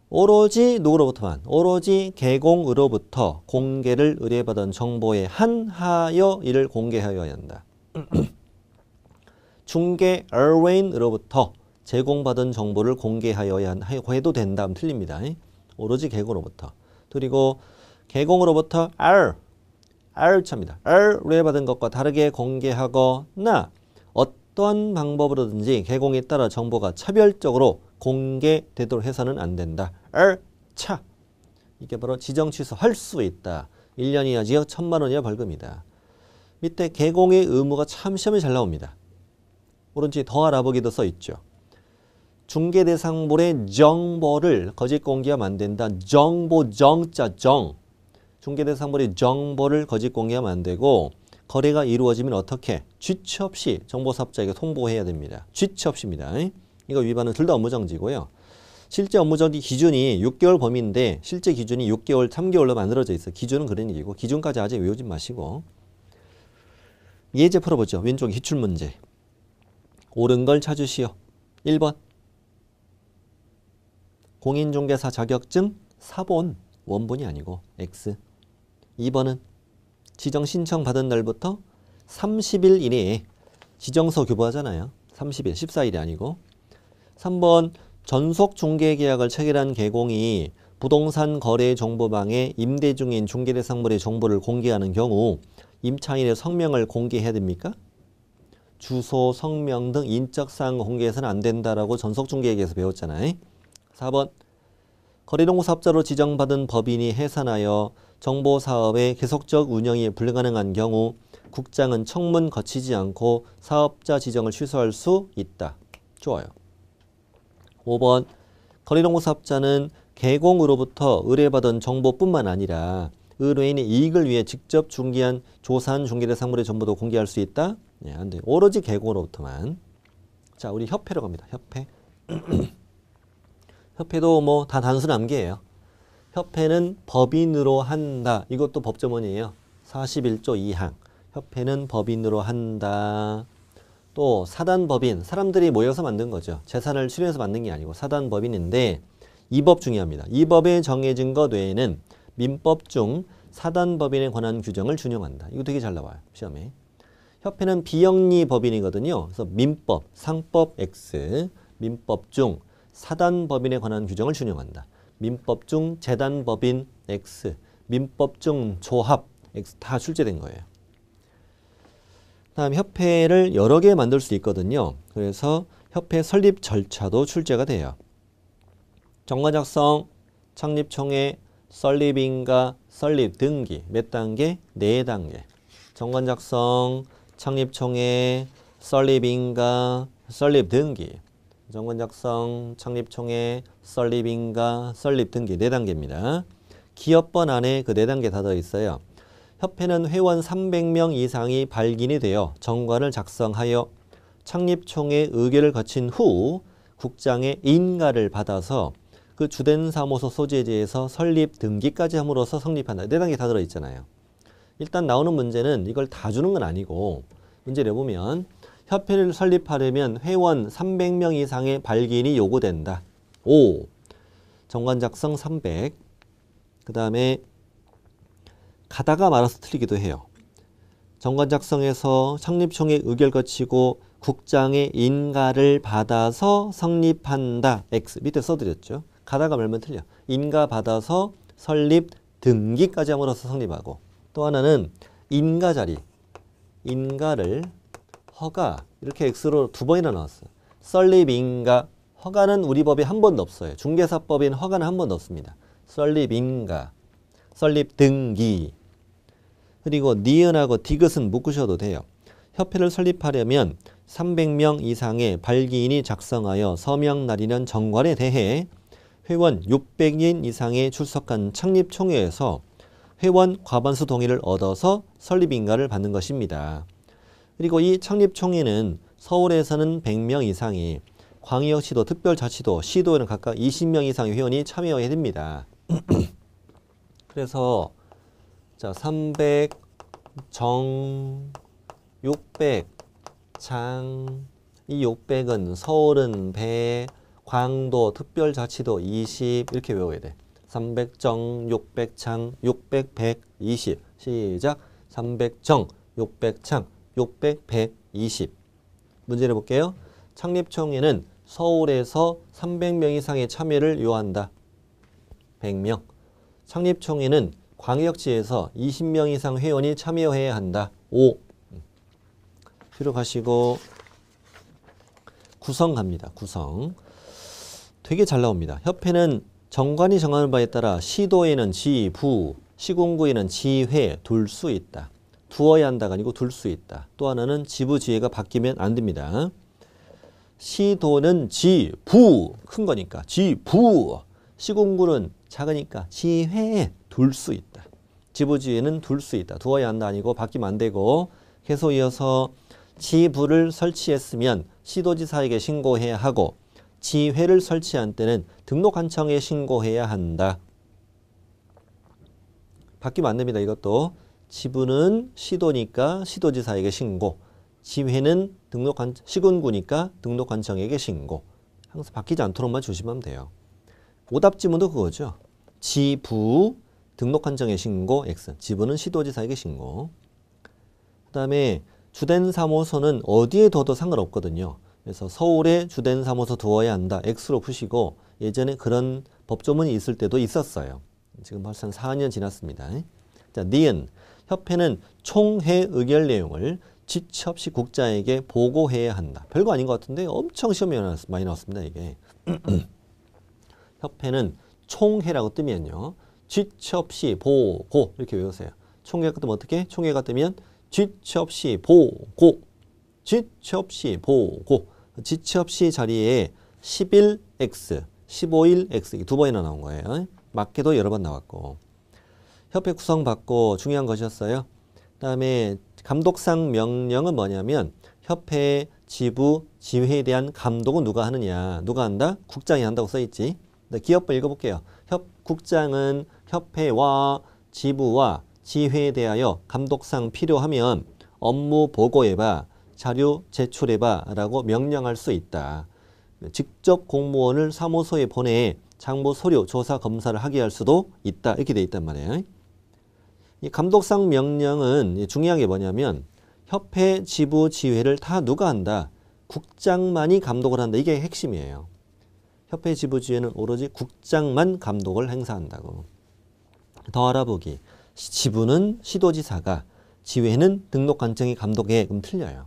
[SPEAKER 1] 오로지 누구로부터만 오로지 개공으로부터 공개를 의뢰받은 정보에 한하여 이를 공개하여야 한다. [clears throat] 중개 얼웨인으로부터 제공받은 정보를 공개하여야 해도 된다. 틀립니다. 오로지 개공으로부터 그리고 개공으로부터 R R 차입니다. R를 받은 것과 다르게 공개하거나 어떠 방법으로든지 개공에 따라 정보가 차별적으로 공개되도록 해서는 안 된다. 차 이게 바로 지정 취소할 수 있다. 1년 이하 지역 천만 원 이하 벌금이다. 밑에 개공의 의무가 참 시험에 잘 나옵니다. 오른쪽에 더 알아보기도 써 있죠. 중개 대상물의 정보를 거짓 공개하면 안 된다. 정보 정자 정. 중개 대상물의 정보를 거짓 공개하면 안 되고 거래가 이루어지면 어떻게? 쥐치 없이 정보 사업자에게 통보해야 됩니다. 쥐치 없이입니다. 이거 위반은 둘 다 업무정지고요. 실제 업무정지 기준이 6개월 범위인데 실제 기준이 6개월, 3개월로 만들어져 있어. 기준은 그런 얘기고 기준까지 아직 외우지 마시고 예제 풀어보죠. 왼쪽 기출 문제. 옳은 걸 찾으시오. 1번 공인중개사 자격증 사본 원본이 아니고 X 2번은 지정 신청 받은 날부터 30일 이내에 지정서 교부하잖아요. 30일, 14일이 아니고 3번 전속 중개계약을 체결한 개공이 부동산 거래 정보망에 임대 중인 중개대상물의 정보를 공개하는 경우 임차인의 성명을 공개해야 됩니까? 주소, 성명 등 인적사항 공개해서는 안 된다라고 전속중개에서 배웠잖아요. 4번 거래동사업자로 지정받은 법인이 해산하여 정보사업의 계속적 운영이 불가능한 경우 국장은 청문 거치지 않고 사업자 지정을 취소할 수 있다. 좋아요. 5번 거리농사업자는 구 개공으로부터 의뢰받은 정보뿐만 아니라 의뢰인의 이익을 위해 직접 중개한 조산 중개대 상물의 전부도 공개할 수 있다? 예, 안 돼. 오로지 개공으로부터만. 자, 우리 협회로 갑니다. 협회. [clears throat] 협회도 뭐 다 단순 암기예요. 협회는 법인으로 한다. 이것도 법조문이에요. 41조 2항. 협회는 법인으로 한다. 또 사단 법인 사람들이 모여서 만든 거죠. 재산을 수련해서 만든 게 아니고 사단 법인인데 이 법 중요합니다. 이 법에 정해진 것 외에는 민법 중 사단 법인에 관한 규정을 준용한다. 이거 되게 잘 나와요. 시험에. 협회는 비영리 법인이거든요. 그래서 민법, 상법 X, 민법 중 사단 법인에 관한 규정을 준용한다. 민법 중 재단 법인 X, 민법 중 조합 X 다 출제된 거예요. 다음 협회를 여러 개 만들 수 있거든요. 그래서 협회 설립 절차도 출제가 돼요. 정가 작성, 창립 총회, 설립 인가, 설립 등기 몇 단계? 네 단계. 정관 작성, 창립 총회, 설립 인가, 설립 등기. 정관 작성, 창립 총회, 설립 인가, 설립 등기 네 단계입니다. 기업번 안에 그 네 단계 다 들어 있어요. 협회는 회원 300명 이상이 발긴이 되어 정관을 작성하여 창립총회 의결을 거친 후 국장의 인가를 받아서 그 주된 사무소 소재에 대해서 설립 등기까지 함으로써 성립한다. 네 단계 다 들어있잖아요. 일단 나오는 문제는 이걸 다 주는 건 아니고 문제 내보면 협회를 설립하려면 회원 300명 이상의 발기인이 요구된다. 5. 정관 작성 300. 그 다음에 가다가 말아서 틀리기도 해요. 정관 작성에서 창립총회 의결 거치고 국장의 인가를 받아서 성립한다. X 밑에 써드렸죠. 가다가 말면 틀려. 인가 받아서 설립 등기까지 함으로써 성립하고 또 하나는 인가 자리 인가를 허가 이렇게 X로 두 번이나 나왔어요. 설립 인가 허가는 우리 법에 한 번도 없어요. 중개사법인 허가는 한 번도 없습니다. 설립 인가 설립 등기 그리고 니은하고 디귿은 묶으셔도 돼요. 협회를 설립하려면 300명 이상의 발기인이 작성하여 서명 날인한 정관에 대해 회원 600인 이상의 출석한 창립총회에서 회원 과반수 동의를 얻어서 설립인가를 받는 것입니다. 그리고 이 창립총회는 서울에서는 100명 이상이 광역시도, 특별자치도, 시도에는 각각 20명 이상의 회원이 참여해야 됩니다. [clears throat] 그래서 자, 300 정, 600 장, 이 600은 서울은 1 광도, 특별자치도 20 이렇게 외워야 돼. 300 정, 600창, 600, 100, 20 시작 300정, 600창, 600, 100, 20 문제를 볼게요. 창립총회는 서울에서 300명 이상의 참여를 요한다. 100명. 창립총회는 광역지에서 20명 이상 회원이 참여해야 한다. 5. 필요하시고 구성 갑니다. 구성. 되게 잘 나옵니다. 협회는 정관이 정하는 바에 따라 시도에는 지부, 시군구에는 지회 둘 수 있다. 두어야 한다가 아니고 둘 수 있다. 또 하나는 지부지회가 바뀌면 안 됩니다. 시도는 지부 큰 거니까 지부 시군구는 작으니까 지회에 둘 수 있다. 지부지에는 둘 수 있다. 두어야 한다 아니고 바뀌면 안 되고 계속 이어서 지부를 설치했으면 시도지사에게 신고해야 하고 지회를 설치한 때는 등록한청에 신고해야 한다. 바뀌면 안 됩니다. 이것도 지부는 시도니까 시도지사에게 신고 지회는 등록한 시군구니까 등록한청에게 신고 항상 바뀌지 않도록만 조심하면 돼요. 오답 지문도 그거죠. 지부 등록 한정의 신고 X. 지부는 시도지사에게 신고. 그 다음에 주된 사무소는 어디에 둬도 상관없거든요. 그래서 서울에 주된 사무소 두어야 한다. X로 푸시고 예전에 그런 법조문이 있을 때도 있었어요. 지금 벌써 한 4년 지났습니다. 자, 니은. 협회는 총회 의결 내용을 지첩시 국장에게 보고해야 한다. 별거 아닌 것 같은데 엄청 시험이 많이 나왔습니다. 이게. [clears throat] 협회는 총회라고 뜨면요. 쥐첩시 보고 이렇게 외우세요. 총회가 뜨면 어떻게? 총회가 뜨면 쥐첩시 보고 쥐첩시 보고 쥐첩시 자리에 11x, 15일 x 두 번이나 나온 거예요. 맞게도 여러 번 나왔고 협회 구성 받고 중요한 것이었어요. 그 다음에 감독상 명령은 뭐냐면 협회 지부, 지회에 대한 감독은 누가 하느냐. 누가 한다? 국장이 한다고 써있지. 네, 기업부 읽어볼게요. 협, 국장은 협회와 지부와 지회에 대하여 감독상 필요하면 업무 보고해봐, 자료 제출해봐 라고 명령할 수 있다. 네, 직접 공무원을 사무소에 보내 장부 서류 조사 검사를 하게 할 수도 있다. 이렇게 돼 있단 말이에요. 이 감독상 명령은 중요한 게 뭐냐면 협회, 지부, 지회를 다 누가 한다. 국장만이 감독을 한다. 이게 핵심이에요. 협회 지부지회는 오로지 국장만 감독을 행사한다고. 더 알아보기. 지부는 시도지사가 지회는 등록관청이 감독해. 그럼 틀려요.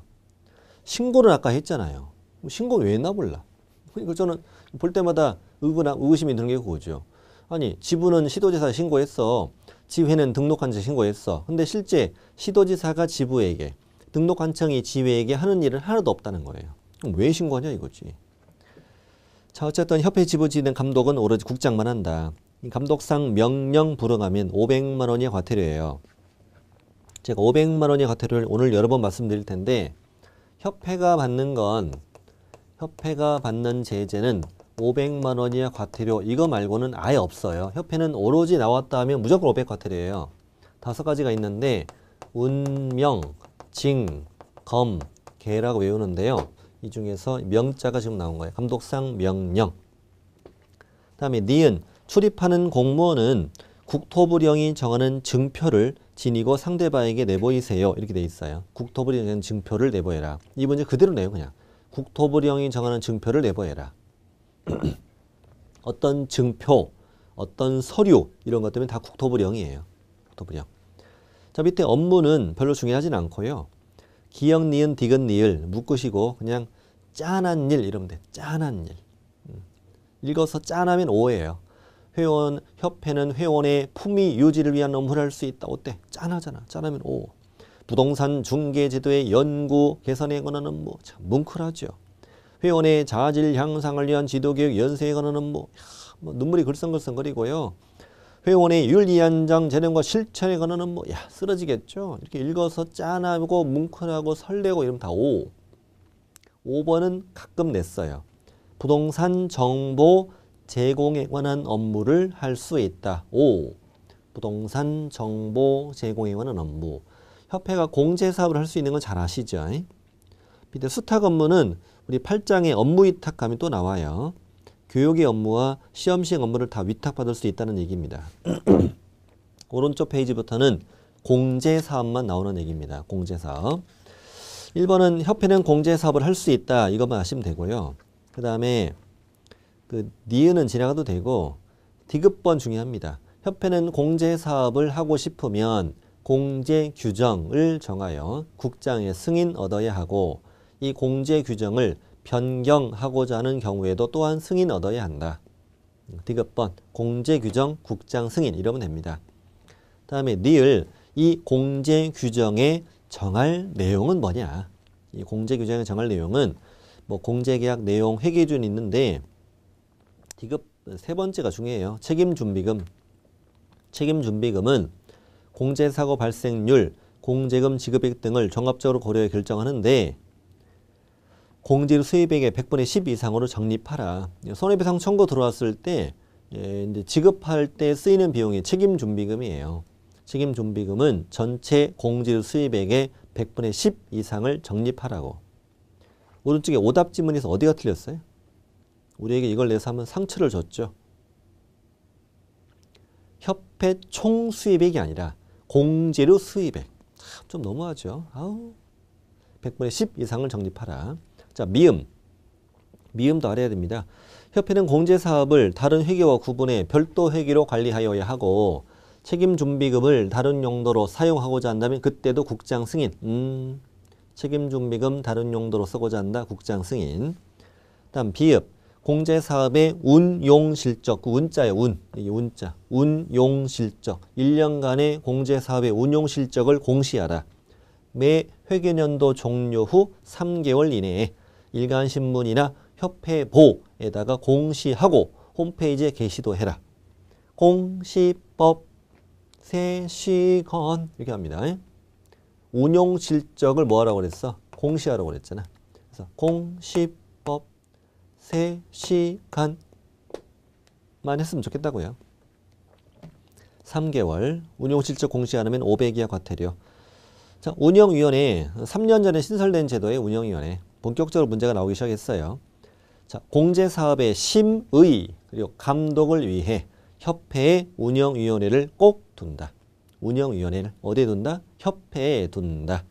[SPEAKER 1] 신고를 아까 했잖아요. 뭐 신고 왜 했나 몰라. 그러니까 저는 볼 때마다 의구나, 의구심이 드는 게 그거죠. 아니 지부는 시도지사 신고했어. 지회는 등록관청 신고했어. 근데 실제 시도지사가 지부에게 등록관청이 지회에게 하는 일은 하나도 없다는 거예요. 그럼 왜 신고하냐 이거지. 자, 어쨌든 협회 지부지는 감독은 오로지 국장만 한다. 감독상 명령 불응하면 500만 원의 과태료예요. 제가 500만 원의 과태료를 오늘 여러 번 말씀드릴 텐데 협회가 받는 건 협회가 받는 제재는 500만 원이 과태료 이거 말고는 아예 없어요. 협회는 오로지 나왔다 하면 무조건 500 과태료예요. 다섯 가지가 있는데 운명, 징, 검, 계라고 외우는데요. 이 중에서 명자가 지금 나온 거예요. 감독상 명령. 다음에 니은 출입하는 공무원은 국토부령이 정하는 증표를 지니고 상대방에게 내보이세요. 이렇게 돼 있어요. 국토부령이 정하는 증표를 내보여라. 이 문제 그대로 내요 그냥. 국토부령이 정하는 증표를 내보여라. [clears throat] 어떤 증표, 어떤 서류 이런 것 때문에 다 국토부령이에요. 국토부령. 자 밑에 업무는 별로 중요하진 않고요. 기역 니은 디귿 니을 묶으시고 그냥 짠한 일 이러면 돼. 짠한 일. 음. 읽어서 짠하면 오해예요. 회원 협회는 회원의 품위 유지를 위한 업무를 할수 있다. 어때? 짠하잖아. 짠하면 오. 부동산 중개 제도의 연구 개선에 관한 업무 참 뭉클하죠. 회원의 자질 향상을 위한 지도교육 연세에 관한 업무 야, 뭐 눈물이 글썽글썽거리고요. 회원의 율리안정 재능과 실천에 관한은 뭐, 야, 쓰러지겠죠? 이렇게 읽어서 짠하고 뭉클하고 설레고 이러면 다 O. 5번은 가끔 냈어요. 부동산 정보 제공에 관한 업무를 할 수 있다. O. 부동산 정보 제공에 관한 업무. 협회가 공제 사업을 할 수 있는 건 잘 아시죠? 밑에 수탁 업무는 우리 8장의 업무 위탁함이 또 나와요. 교육의 업무와 시험 시행 업무를 다 위탁받을 수 있다는 얘기입니다. [clears throat] 오른쪽 페이지부터는 공제 사업만 나오는 얘기입니다. 공제 사업. 1번은 협회는 공제 사업을 할 수 있다. 이것만 아시면 되고요. 그다음에 그 니은은 지나가도 되고 디귿번 중요합니다. 협회는 공제 사업을 하고 싶으면 공제 규정을 정하여 국장의 승인 얻어야 하고 이 공제 규정을 변경하고자 하는 경우에도 또한 승인 얻어야 한다. 디귿번 공제규정 국장 승인 이러면 됩니다. 다음에 니을 이 공제규정에 정할 내용은 뭐냐? 이 공제규정에 정할 내용은 뭐 공제계약 내용 회계준 있는데 디귿 세 번째가 중요해요. 책임준비금 책임준비금은 공제사고 발생률, 공제금 지급액 등을 종합적으로 고려해 결정하는데 공제일 수입액의 100분의 10 이상으로 적립하라. 손해배상 청구 들어왔을 때 예, 이제 지급할 때 쓰이는 비용이 책임 준비금이에요. 책임 준비금은 전체 공제일 수입액의 100분의 10 이상을 적립하라고. 오른쪽에 오답 지문에서 어디가 틀렸어요? 우리에게 이걸 내서 하면 상처를 줬죠. 협회 총 수입액이 아니라 공제료 수입액. 참좀 너무하죠. 아우. 100분의 10 이상을 적립하라. 자, 미음. 미음도 알아야 됩니다. 협회는 공제 사업을 다른 회계와 구분해 별도 회계로 관리하여야 하고 책임 준비금을 다른 용도로 사용하고자 한다면 그때도 국장 승인. 음. 책임 준비금 다른 용도로 쓰고자 한다. 국장 승인. 다음 비읍. 공제 사업의 운용 실적. 그 운자에 운. 이게 운자. 운용 실적. 1년간의 공제 사업의 운용 실적을 공시하라. 매 회계년도 종료 후 3개월 이내에 일간신문이나 협회보에다가 공시하고 홈페이지에 게시도 해라. 공시법 세시건 이렇게 합니다. 운용 실적을 뭐하라고 그랬어? 공시하라고 그랬잖아. 그래서 공시법 세시간만 했으면 좋겠다고요. 3개월 운용 실적 공시 안 하면 500이하 과태료. 자, 운영위원회 3년 전에 신설된 제도의 운영위원회 본격적으로 문제가 나오기 시작했어요. 자, 공제사업의 심의 그리고 감독을 위해 협회의 운영위원회를 꼭 둔다. 운영위원회를 어디에 둔다? 협회에 둔다.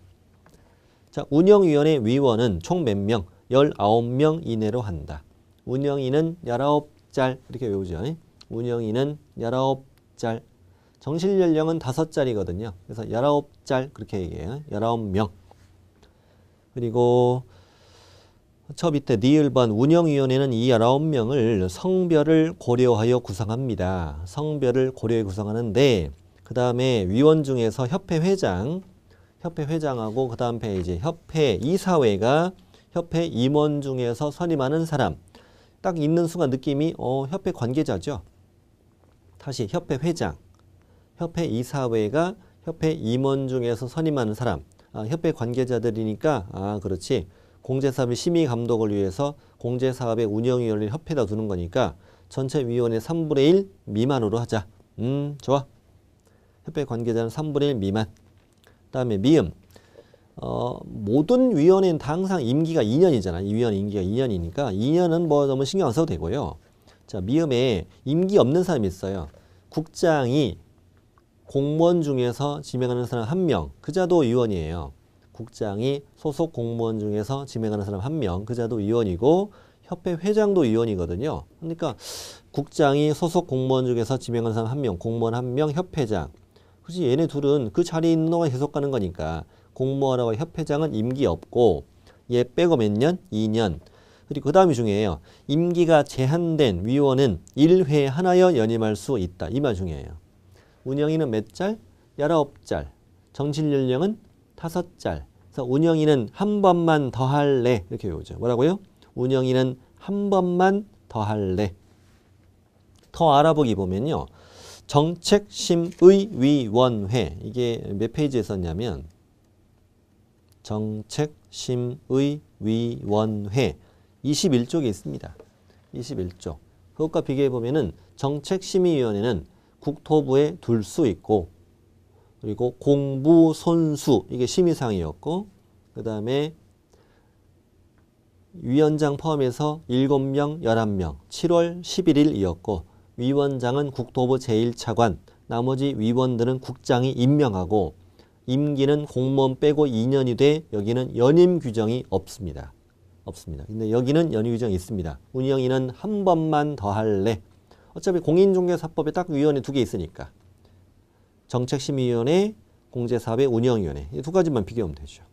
[SPEAKER 1] 자, 운영위원회 위원은 총 몇 명? 19명 이내로 한다. 운영위는 19짤 이렇게 외우죠. 운영위는 19짤 정실 연령은 5짤이거든요. 그래서 19짤 그렇게 얘기해요. 19명. 그리고 저 밑에 니을반 네 운영위원회는 이 19명을 성별을 고려하여 구성합니다. 성별을 고려해 구성하는데 그 다음에 위원 중에서 협회 회장, 협회 회장하고 그 다음 페이지 협회 이사회가 협회 임원 중에서 선임하는 사람 딱 있는 순간 느낌이 어, 협회 관계자죠. 다시 협회 회장, 협회 이사회가 협회 임원 중에서 선임하는 사람 아, 협회 관계자들이니까 아 그렇지 공제사업의 심의 감독을 위해서 공제사업의 운영위원회를 협회에다 두는 거니까 전체 위원회 3분의 1 미만으로 하자. 음, 좋아. 협회 관계자는 3분의 1 미만. 다음에 미음. 어, 모든 위원회는 다 항상 임기가 2년이잖아. 이 위원 임기가 2년이니까 2년은 뭐 너무 신경 안 써도 되고요. 자, 미음에 임기 없는 사람이 있어요. 국장이 공무원 중에서 지명하는 사람 한 명. 그자도 위원이에요. 국장이 소속 공무원 중에서 지명하는 사람 한 명, 그 자도 위원이고 협회 회장도 위원이거든요. 그러니까 국장이 소속 공무원 중에서 지명하는 사람 한 명, 공무원 한 명, 협회장. 그지 얘네 둘은 그 자리에 있는 동안 계속 가는 거니까 공무원하고 협회장은 임기 없고 얘 빼고 몇 년? 2년. 그리고 그 다음이 중요해요. 임기가 제한된 위원은 1회 하나여 연임할 수 있다. 이 말 중요해요. 운영위는 몇 짤? 19짤. 정치연령은 다섯 짤. 그래서 운영이는 한 번만 더 할래. 이렇게 외우죠. 뭐라고요? 운영이는 한 번만 더 할래. 더 알아보기 보면요. 정책심의위원회 이게 몇 페이지에 썼냐면 정책심의위원회 21쪽에 있습니다. 21쪽. 그것과 비교해 보면 정책심의위원회는 국토부에 둘 수 있고 그리고 공부 선수 이게 심의사항이었고그 다음에 위원장 포함해서 7명, 11명 7월 11일이었고 위원장은 국토부 제1차관 나머지 위원들은 국장이 임명하고 임기는 공무원 빼고 2년이 돼 여기는 연임 규정이 없습니다. 없습니다. 근데 여기는 연임 규정이 있습니다. 운영위는 한 번만 더 할래. 어차피 공인중개사법에 딱 위원회 두개 있으니까. 정책심의위원회, 공제사업의 운영위원회 이 두 가지만 비교하면 되죠.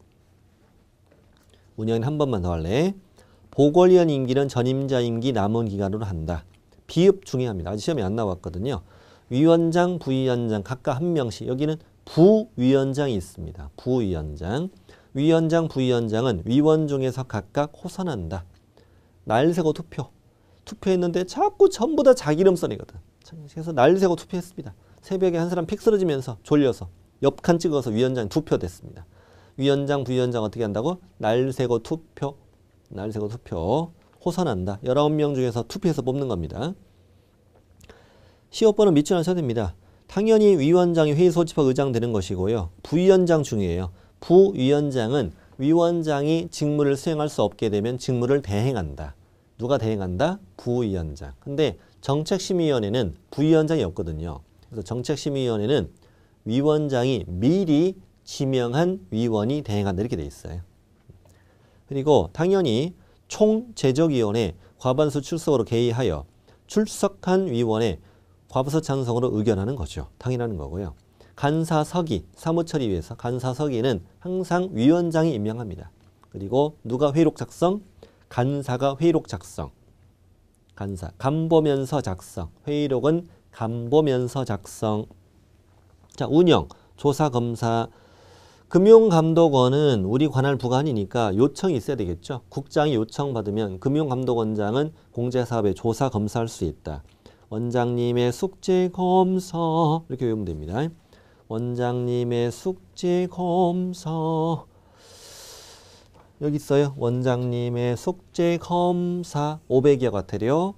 [SPEAKER 1] 운영위원 한 번만 더 할래. 보궐위원 임기는 전임자 임기 남은 기간으로 한다. 비읍 중요합니다. 아직 시험이 안 나왔거든요. 위원장, 부위원장 각각 한 명씩 여기는 부위원장이 있습니다. 부위원장. 위원장, 부위원장은 위원 중에서 각각 호선한다. 날 세고 투표. 투표했는데 자꾸 전부 다 자기 이름 써내거든. 그래서 날 세고 투표했습니다. 새벽에 한 사람 픽 쓰러지면서 졸려서 옆 칸 찍어서 위원장 투표 됐습니다. 위원장 부위원장 어떻게 한다고? 날 새고 투표 날 새고 투표 호선한다. 19명 중에서 투표해서 뽑는 겁니다. 시호번은 밑줄 하셔야 됩니다. 당연히 위원장이 회의 소집하고 의장 되는 것이고요. 부위원장 중이에요. 부위원장은 위원장이 직무를 수행할 수 없게 되면 직무를 대행한다. 누가 대행한다? 부위원장. 근데 정책심의위원회는 부위원장이 없거든요. 그래서 정책심의위원회는 위원장이 미리 지명한 위원이 대행한다 이렇게 돼 있어요. 그리고 당연히 총제적위원회 과반수 출석으로 개의하여 출석한 위원회 과반수 찬성으로 의견하는 거죠. 당연하 거고요. 간사서기, 사무처리위에서 간사서기는 항상 위원장이 임명합니다. 그리고 누가 회록 작성? 간사가 회록 작성. 간사, 간 보면서 작성. 회의록은 간보면서 작성. 자, 운영, 조사, 검사. 금융감독원은 우리 관할 부관이니까 요청이 있어야 되겠죠. 국장이 요청받으면 금융감독원장은 공제사업의 조사, 검사할 수 있다. 원장님의 숙지 검사 이렇게 외우면 됩니다. 원장님의 숙지 검사 여기 있어요. 원장님의 숙제 검사 500여 가태료.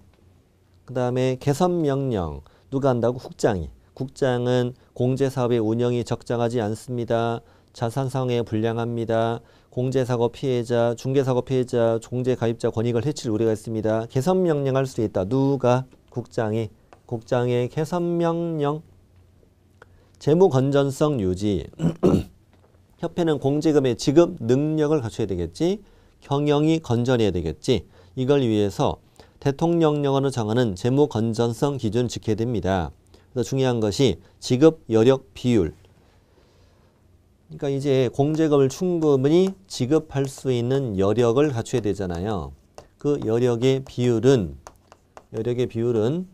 [SPEAKER 1] 그 다음에 개선 명령. 누가 한다고? 국장이. 국장은 공제사업의 운영이 적정하지 않습니다. 자산상에 불량합니다. 공제사고 피해자, 중개사고 피해자, 공제가입자 권익을 해칠 우려가 있습니다. 개선명령할 수 있다. 누가? 국장이. 국장의 개선명령. 재무건전성 유지. [clears throat] 협회는 공제금의 지급 능력을 갖춰야 되겠지. 경영이 건전해야 되겠지. 이걸 위해서 대통령령으로 정하는 재무 건전성 기준을 지켜야 됩니다. 그래서 중요한 것이 지급 여력 비율. 그러니까 이제 공제금을 충분히 지급할 수 있는 여력을 갖춰야 되잖아요. 그 여력의 비율은 여력의 비율은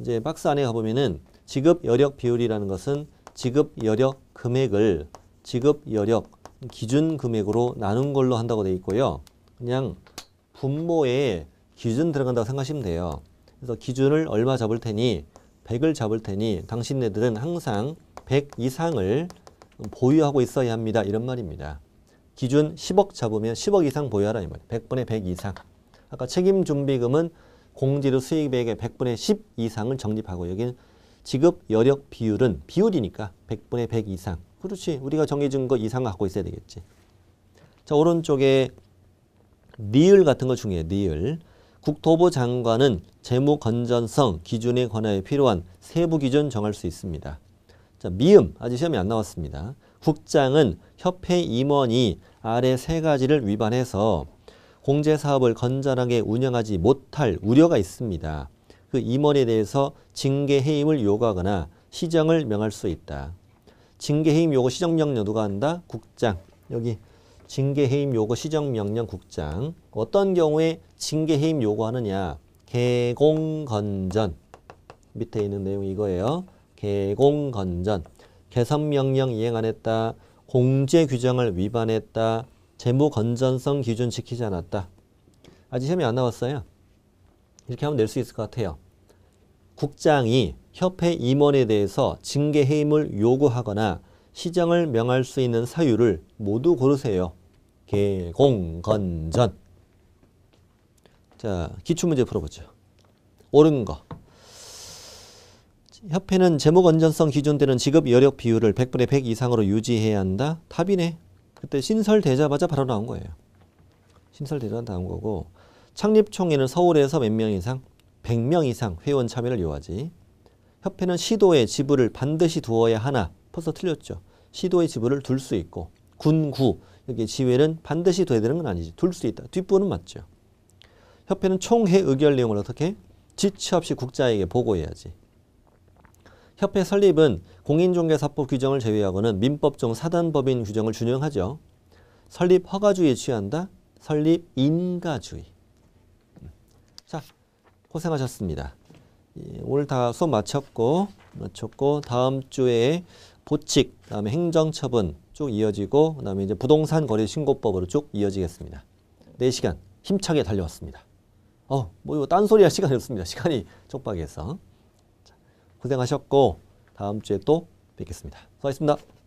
[SPEAKER 1] 이제 박스 안에 가보면은 지급 여력 비율이라는 것은 지급 여력 금액을 지급 여력 기준 금액으로 나눈 걸로 한다고 되 있고요. 그냥 분모에 기준 들어간다고 생각하시면 돼요. 그래서 기준을 얼마 잡을 테니 100을 잡을 테니 당신네들은 항상 100 이상을 보유하고 있어야 합니다. 이런 말입니다. 기준 10억 잡으면 10억 이상 보유하라 는 말이에요. 100분의 100 이상. 아까 책임준비금은 공지로 수익액의 100분의 10 이상을 적립하고 여기는 지급 여력 비율은 비율이니까 100분의 100 이상. 그렇지. 우리가 정해준 거 이상 갖고 있어야 되겠지. 자 오른쪽에 니을 같은 거 중요해. 니을. 국토부 장관은 재무 건전성 기준에 관하여 필요한 세부 기준 정할 수 있습니다. 자, 미음 아직 시험이 안 나왔습니다. 국장은 협회 임원이 아래 세 가지를 위반해서 공제 사업을 건전하게 운영하지 못할 우려가 있습니다. 그 임원에 대해서 징계 해임을 요구하거나 시정을 명할 수 있다. 징계 해임 요구 시정 명령 누가 한다? 국장. 여기 징계 해임 요구 시정 명령 국장. 어떤 경우에 징계 해임 요구하느냐. 개공건전. 밑에 있는 내용이 이거예요. 개공건전. 개선명령 이행 안 했다. 공제 규정을 위반했다. 재무 건전성 기준 지키지 않았다. 아직 혐의 안 나왔어요. 이렇게 하면 낼 수 있을 것 같아요. 국장이 협회 임원에 대해서 징계 해임을 요구하거나 시정을 명할 수 있는 사유를 모두 고르세요. 개공건전. 자, 기출문제 풀어보죠. 옳은 거. 협회는 제목 안전성 기준되는 직업 여력 비율을 100분의 100 이상으로 유지해야 한다. 답이네. 그때 신설되자마자 바로 나온 거예요. 신설되자마자 나온 거고 창립총회는 서울에서 몇 명 이상? 100명 이상 회원 참여를 요하지. 협회는 시도에 지부를 반드시 두어야 하나. 벌써 틀렸죠. 시도에 지부를 둘 수 있고 군구 여기 지회는 반드시 둬야 되는 건 아니지. 둘 수 있다. 뒷부분은 맞죠. 협회는 총회 의결 내용을 어떻게 지체 없이 국자에게 보고해야지. 협회 설립은 공인중개사법 규정을 제외하고는 민법정 사단법인 규정을 준용하죠. 설립 허가주의 취한다. 설립 인가주의. 자, 고생하셨습니다. 예, 오늘 다 수업 마쳤고 마쳤고 다음 주에 보칙, 다음에 행정처분 쭉 이어지고 그다음에 이제 부동산 거래 신고법으로 쭉 이어지겠습니다. 4시간 힘차게 달려왔습니다. 어, 뭐 이거 딴소리 할 시간이 없습니다. 시간이 촉박해서. 고생하셨고 다음 주에 또 뵙겠습니다. 수고하셨습니다.